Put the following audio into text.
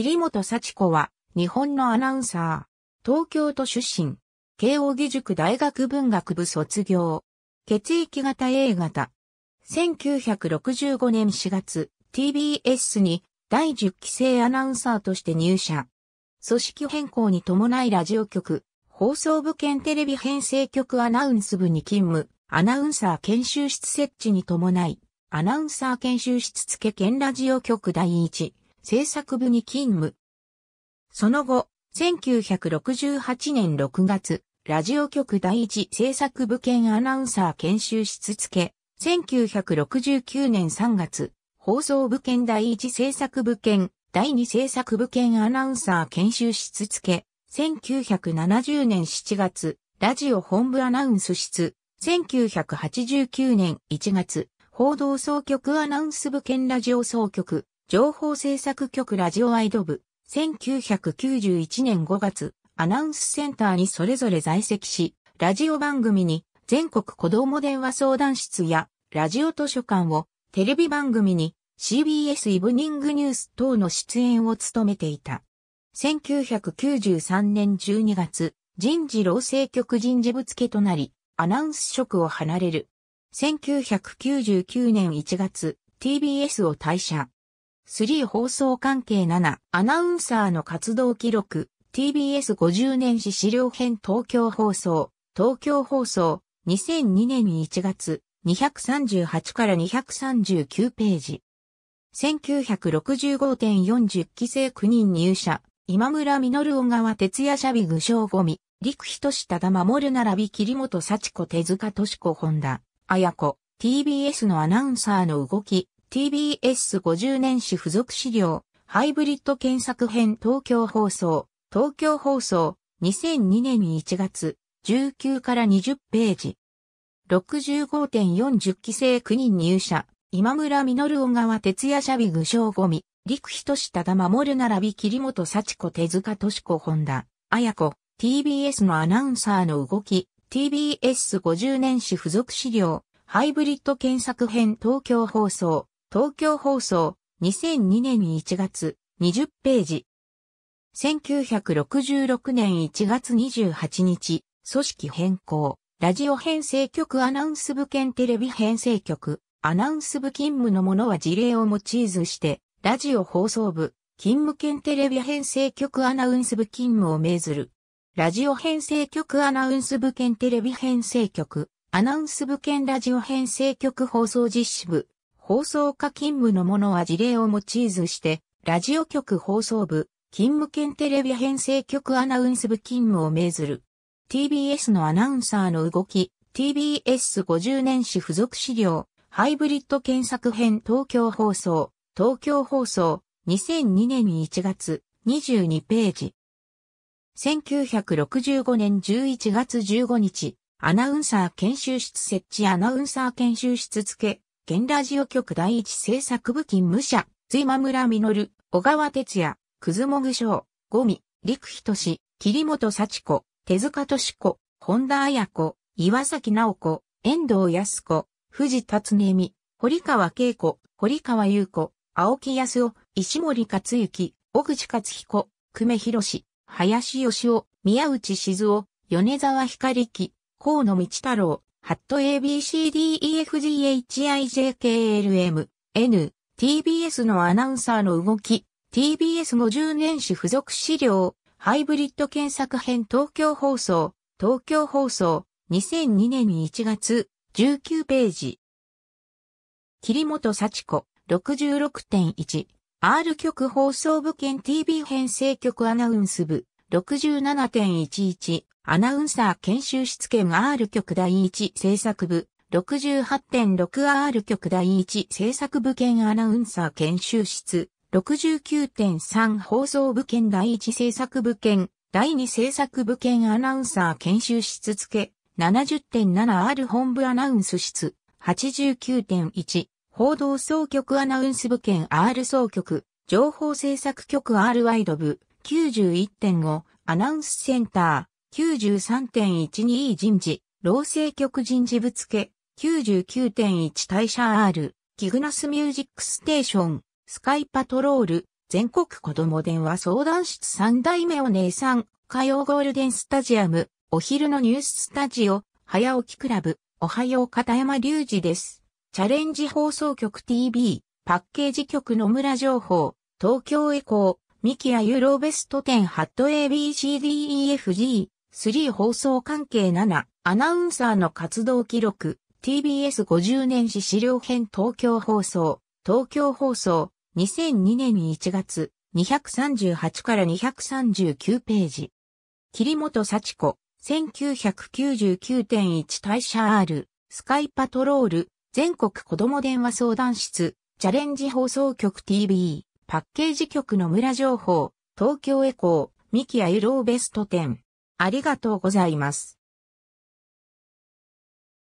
桐本幸子は、日本のアナウンサー、東京都出身、慶応義塾大学文学部卒業、血液型 A 型。1965年4月、TBS に第10期生アナウンサーとして入社。組織変更に伴いラジオ局、放送部兼テレビ編成局アナウンス部に勤務、アナウンサー研修室設置に伴い、アナウンサー研修室付兼ラジオ局第1、制作部に勤務。その後、1968年6月、ラジオ局第一制作部兼アナウンサー研修室付け、1969年3月、放送部兼第一制作部兼第二制作部兼アナウンサー研修室付け、1970年7月、ラジオ本部アナウンス室、1989年1月、報道総局アナウンス部兼ラジオ総局、情報制作局ラジオアイド部、1991年5月、アナウンスセンターにそれぞれ在籍し、ラジオ番組に全国子供電話相談室やラジオ図書館を、テレビ番組に CBS イブニングニュース等の出演を務めていた。1993年12月、人事労政局人事部付となり、アナウンス職を離れる。1999年1月、TBS を退社。3放送関係7、アナウンサーの活動記録、TBS50 年史資料編東京放送、東京放送、2002年1月、238から239ページ。1965.40期生9人入社、今村実小川哲也ャビ具象ゴミ、陸人下田守並び桐本幸子手塚敏子本田、綾子、TBS のアナウンサーの動き、TBS50 年史付属資料、ハイブリッド検索編東京放送、東京放送、2002年1月、19から20ページ。65.40期生9人入社、今村実小川哲也社ビ具象ゴミ、陸人下田守並び桐本幸子手塚敏子本田、綾子、TBS のアナウンサーの動き、TBS50 年史付属資料、ハイブリッド検索編東京放送、東京放送、2002年1月、20ページ。1966年1月28日、組織変更、ラジオ編成局アナウンス部兼テレビ編成局、アナウンス部勤務の者は事例を用いずして、ラジオ放送部、勤務兼テレビ編成局アナウンス部勤務を命ずる。ラジオ編成局アナウンス部兼テレビ編成局、アナウンス部兼ラジオ編成局放送実施部、放送課勤務のものは事例を用いずして、ラジオ局放送部、勤務兼テレビ編成局アナウンス部勤務を命ずる。TBS のアナウンサーの動き、TBS50 年史付属資料、ハイブリッド検索編東京放送、東京放送、2002年1月、22ページ。1965年11月15日、アナウンサー研修室設置アナウンサー研修室付県ラジオ局第一制作部勤務者、随間村実、小川哲也、くずもぐしょう、ゴミ、陸人氏、桐本幸子、手塚敏子、本田彩子、岩崎直子、遠藤康子、藤達美、堀川恵子、堀川優子、青木康夫、石森克之、小口克彦、久米宏、林義夫、宮内静夫、米沢光樹、河野道太郎、ハット ABCDEFGHIJKLM、N、TBS のアナウンサーの動き、TBS50 年史付属資料、ハイブリッド検索編東京放送、東京放送、2002年1月、19ページ。桐本幸子、66.1。R 局放送部兼 TV 編成局アナウンス部、67.11。アナウンサー研修室兼 R 局第一制作部、68.6R 局第一制作部兼アナウンサー研修室、69.3放送部兼第一制作部兼、第二制作部兼アナウンサー研修室付け、70.7R 本部アナウンス室、89.1報道総局アナウンス部兼 R 総局、情報制作局 R ワイド部、91.5アナウンスセンター93.12人事、老政局人事ぶつけ、99.1大社 R、キグナスミュージックステーション、スカイパトロール、全国子供電話相談室三代目お姉さん、火曜ゴールデンスタジアム、お昼のニューススタジオ、早起きクラブ、おはよう片山隆二です。チャレンジ放送局 TV、パッケージ局野村情報、東京エコー、ミキアユーロベスト10ハット ABCDEFG、3放送関係7、アナウンサーの活動記録、TBS50 年史資料編東京放送、東京放送、2002年1月、238から239ページ。桐本幸子、1999.1大社 R、スカイパトロール、全国子ども電話相談室、チャレンジ放送局 TV、パッケージ局の村情報、東京エコー、ミキアユローベスト10。ありがとうございます。